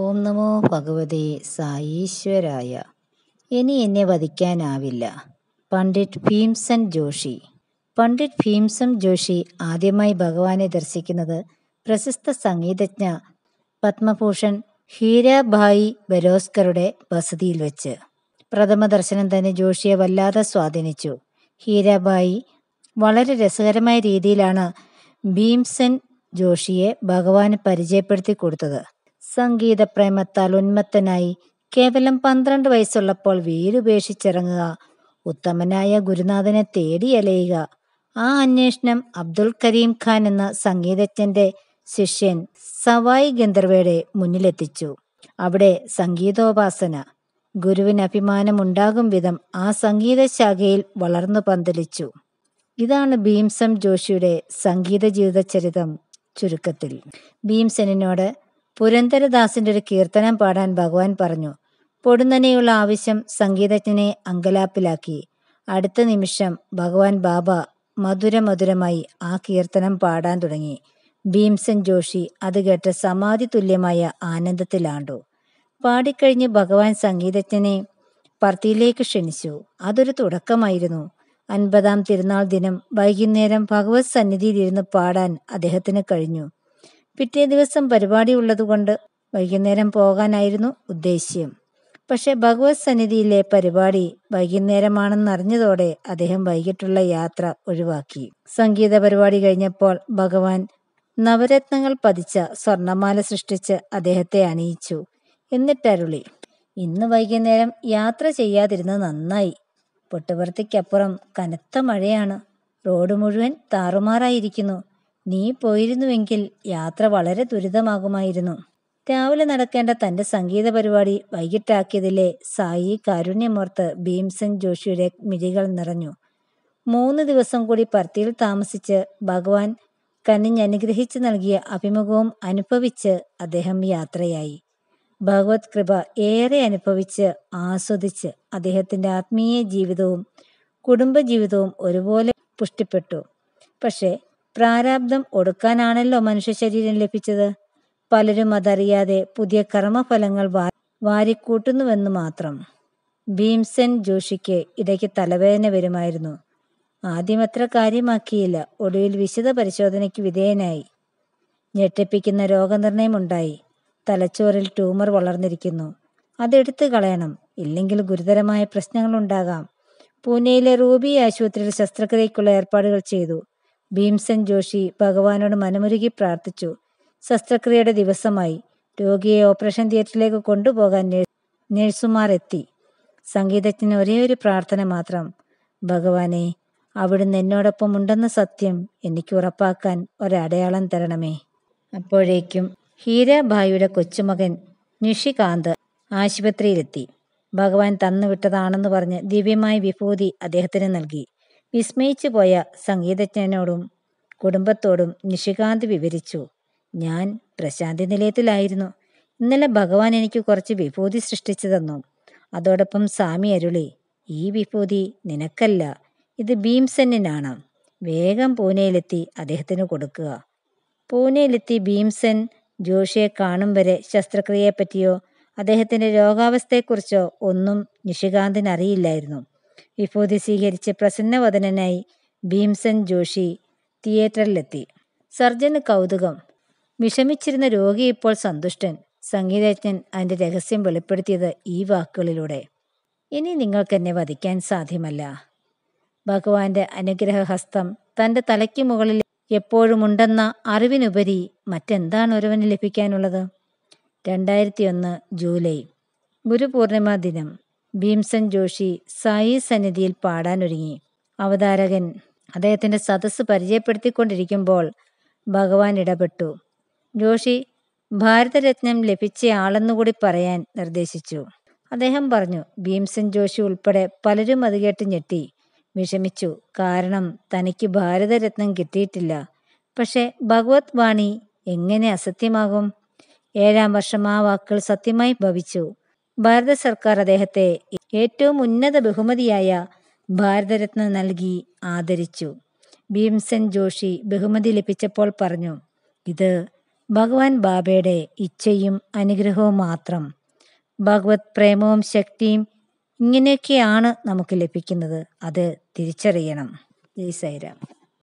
ഓം നമോ ഭഗവതേ സായീശ്വരായ ഇനി എന്നെ വധിക്കാനാവില്ല പണ്ഡിറ്റ് ഭീംസൻ ജോഷി പണ്ഡിറ്റ് ഭീംസൻ ജോഷി ആദ്യമായി ഭഗവാനെ ദർശിക്കുന്നത് പ്രശസ്ത സംഗീതജ്ഞ പത്മഭൂഷൺ ഹീരാഭായി ബരോസ്കറുടെ വസതിയിൽ വെച്ച് പ്രഥമ ദർശനം തന്നെ ജോഷിയെ വല്ലാതെ സ്വാധീനിച്ചു ഹീരാബായി വളരെ രസകരമായ രീതിയിലാണ് ഭീംസൻ ജോഷിയെ ഭഗവാൻ പരിചയപ്പെടുത്തി കൊടുത്തത് സംഗീത പ്രേമത്താൽ ഉന്മത്തനായി കേവലം പന്ത്രണ്ട് വയസ്സുള്ളപ്പോൾ വീടുപേക്ഷിച്ചിറങ്ങുക ഉത്തമനായ ഗുരുനാഥനെ തേടിയലയുക ആ അന്വേഷണം അബ്ദുൽ കരീം ഖാൻ എന്ന സംഗീതജ്ഞന്റെ ശിഷ്യൻ സവായി ഗന്ധർവയുടെ മുന്നിലെത്തിച്ചു അവിടെ സംഗീതോപാസന ഗുരുവിന് അഭിമാനമുണ്ടാകും വിധം ആ സംഗീതശാഖയിൽ വളർന്നു പന്തലിച്ചു ഇതാണ് ഭീംസം ജോഷിയുടെ സംഗീത ജീവിതചരിതം ചുരുക്കത്തിൽ ഭീംസനോട് പുരന്തരദാസിന്റെ ഒരു കീർത്തനം പാടാൻ ഭഗവാൻ പറഞ്ഞു പൊടുന്നനെയുള്ള ആവശ്യം സംഗീതജ്ഞനെ അങ്കലാപ്പിലാക്കി അടുത്ത നിമിഷം ഭഗവാൻ ബാബ മധുരമധുരമായി ആ കീർത്തനം പാടാൻ തുടങ്ങി ഭീംസൻ ജോഷി അത് കേട്ട് സമാധി തുല്യമായ ആനന്ദത്തിലാണ്ടു പാടിക്കഴിഞ്ഞ് ഭഗവാൻ സംഗീതജ്ഞനെ പർത്തിയിലേക്ക് ക്ഷണിച്ചു അതൊരു തുടക്കമായിരുന്നു അൻപതാം തിരുനാൾ ദിനം വൈകുന്നേരം ഭഗവത് സന്നിധിയിലിരുന്ന് പാടാൻ അദ്ദേഹത്തിന് കഴിഞ്ഞു പിറ്റേ ദിവസം പരിപാടി ഉള്ളതുകൊണ്ട് വൈകുന്നേരം പോകാനായിരുന്നു ഉദ്ദേശ്യം പക്ഷെ ഭഗവത് സന്നിധിയിലെ പരിപാടി വൈകുന്നേരമാണെന്നറിഞ്ഞതോടെ അദ്ദേഹം വൈകിട്ടുള്ള യാത്ര ഒഴിവാക്കി സംഗീത പരിപാടി കഴിഞ്ഞപ്പോൾ ഭഗവാൻ നവരത്നങ്ങൾ പതിച്ച സ്വർണമാല സൃഷ്ടിച്ച് അദ്ദേഹത്തെ അണിയിച്ചു എന്നിട്ടരുളി ഇന്ന് വൈകുന്നേരം യാത്ര ചെയ്യാതിരുന്നത് നന്നായി പൊട്ടുപുറത്തേക്കപ്പുറം കനത്ത മഴയാണ് റോഡ് മുഴുവൻ താറുമാറായിരിക്കുന്നു നീ പോയിരുന്നുവെങ്കിൽ യാത്ര വളരെ ദുരിതമാകുമായിരുന്നു രാവിലെ നടക്കേണ്ട തന്റെ സംഗീത പരിപാടി വൈകിട്ടാക്കിയതിലെ സായി കാരുണ്യമോർത്ത് ഭീംസൻ ജോഷിയുടെ മിഴികൾ നിറഞ്ഞു മൂന്ന് ദിവസം കൂടി പർത്തിയിൽ താമസിച്ച് ഭഗവാൻ കണ്ണിഞ്ഞനുഗ്രഹിച്ചു നൽകിയ അഭിമുഖവും അനുഭവിച്ച് അദ്ദേഹം യാത്രയായി ഭഗവത് കൃപ ഏറെ അനുഭവിച്ച് ആസ്വദിച്ച് അദ്ദേഹത്തിന്റെ ആത്മീയ ജീവിതവും കുടുംബജീവിതവും ഒരുപോലെ പുഷ്ടിപ്പെട്ടു പക്ഷേ പ്രാരാബ്ദം ഒടുക്കാനാണല്ലോ ശരീരം ലഭിച്ചത് പലരും അതറിയാതെ പുതിയ കർമ്മഫലങ്ങൾ വാരിക്കൂട്ടുന്നുവെന്ന് മാത്രം ഭീംസെൻ ജോഷിക്ക് ഇടയ്ക്ക് തലവേദന വരുമായിരുന്നു അത്ര കാര്യമാക്കിയില്ല ഒടുവിൽ വിശദ പരിശോധനയ്ക്ക് വിധേയനായി ഞെട്ടിപ്പിക്കുന്ന ഉണ്ടായി തലച്ചോറിൽ ട്യൂമർ വളർന്നിരിക്കുന്നു അതെടുത്തു കളയണം ഇല്ലെങ്കിൽ ഗുരുതരമായ ഉണ്ടാകാം പൂനെയിലെ റൂബി ആശുപത്രിയിൽ ശസ്ത്രക്രിയക്കുള്ള ഏർപ്പാടുകൾ ചെയ്തു ഭീംസൻ ജോഷി ഭഗവാനോട് മനമുരുകി പ്രാർത്ഥിച്ചു ശസ്ത്രക്രിയയുടെ ദിവസമായി രോഗിയെ ഓപ്പറേഷൻ തിയേറ്ററിലേക്ക് കൊണ്ടുപോകാൻ നേഴ്സുമാർ എത്തി സംഗീതജ്ഞന് ഒരേ ഒരു പ്രാർത്ഥന മാത്രം ഭഗവാനെ അവിടുന്ന് എന്നോടൊപ്പം ഉണ്ടെന്ന സത്യം എനിക്ക് ഉറപ്പാക്കാൻ ഒരടയാളം തരണമേ അപ്പോഴേക്കും ഹീരാഭായിയുടെ കൊച്ചുമകൻ നിഷികാന്ത് ആശുപത്രിയിലെത്തി ഭഗവാൻ തന്നുവിട്ടതാണെന്ന് പറഞ്ഞ് ദിവ്യമായ വിഭൂതി അദ്ദേഹത്തിന് നൽകി വിസ്മയിച്ചു പോയ സംഗീതജ്ഞനോടും കുടുംബത്തോടും നിഷികാന്ത് വിവരിച്ചു ഞാൻ പ്രശാന്തി നിലയത്തിലായിരുന്നു ഇന്നലെ ഭഗവാൻ എനിക്ക് കുറച്ച് വിഭൂതി സൃഷ്ടിച്ചു തന്നു അതോടൊപ്പം സ്വാമി അരുളി ഈ വിഭൂതി നിനക്കല്ല ഇത് ഭീംസെന്നിനാണ് വേഗം പൂനെയിലെത്തി അദ്ദേഹത്തിന് കൊടുക്കുക പൂനെയിലെത്തി ഭീംസൻ ജോഷിയെ കാണും വരെ ശസ്ത്രക്രിയയെപ്പറ്റിയോ അദ്ദേഹത്തിൻ്റെ രോഗാവസ്ഥയെക്കുറിച്ചോ ഒന്നും നിഷികാന്തിന് അറിയില്ലായിരുന്നു വിഭൂതി സ്വീകരിച്ച് പ്രസന്നവദനനായി ഭീംസൻ ജോഷി തിയേറ്ററിലെത്തി സർജന് കൗതുകം വിഷമിച്ചിരുന്ന രോഗി ഇപ്പോൾ സന്തുഷ്ടൻ സംഗീതജ്ഞൻ അതിൻ്റെ രഹസ്യം വെളിപ്പെടുത്തിയത് ഈ വാക്കുകളിലൂടെ ഇനി നിങ്ങൾക്കെന്നെ വധിക്കാൻ സാധ്യമല്ല ഭഗവാന്റെ അനുഗ്രഹഹസ്തം തൻ്റെ തലയ്ക്ക് മുകളിൽ എപ്പോഴുമുണ്ടെന്ന അറിവിനുപരി മറ്റെന്താണ് ഒരുവന് ലഭിക്കാനുള്ളത് രണ്ടായിരത്തി ഒന്ന് ജൂലൈ ഗുരുപൂർണിമ ദിനം ഭീംസൻ ജോഷി സായി സന്നിധിയിൽ പാടാനൊരുങ്ങി അവതാരകൻ അദ്ദേഹത്തിൻ്റെ സദസ്സ് പരിചയപ്പെടുത്തിക്കൊണ്ടിരിക്കുമ്പോൾ ഭഗവാൻ ഇടപെട്ടു ജോഷി ഭാരതരത്നം ലഭിച്ച ആളെന്നുകൂടി പറയാൻ നിർദ്ദേശിച്ചു അദ്ദേഹം പറഞ്ഞു ഭീംസൻ ജോഷി ഉൾപ്പെടെ പലരും അത് കേട്ട് ഞെട്ടി വിഷമിച്ചു കാരണം തനിക്ക് ഭാരതരത്നം കിട്ടിയിട്ടില്ല പക്ഷേ ഭഗവത് വാണി എങ്ങനെ അസത്യമാകും ഏഴാം വർഷം ആ വാക്കുകൾ സത്യമായി ഭവിച്ചു ഭാരത സർക്കാർ അദ്ദേഹത്തെ ഏറ്റവും ഉന്നത ബഹുമതിയായ ഭാരതരത്ന നൽകി ആദരിച്ചു ഭീംസൻ ജോഷി ബഹുമതി ലഭിച്ചപ്പോൾ പറഞ്ഞു ഇത് ഭഗവാൻ ബാബയുടെ ഇച്ഛയും അനുഗ്രഹവും മാത്രം ഭഗവത് പ്രേമവും ശക്തിയും ഇങ്ങനെയൊക്കെയാണ് നമുക്ക് ലഭിക്കുന്നത് അത് തിരിച്ചറിയണം ജയ് സൈറാം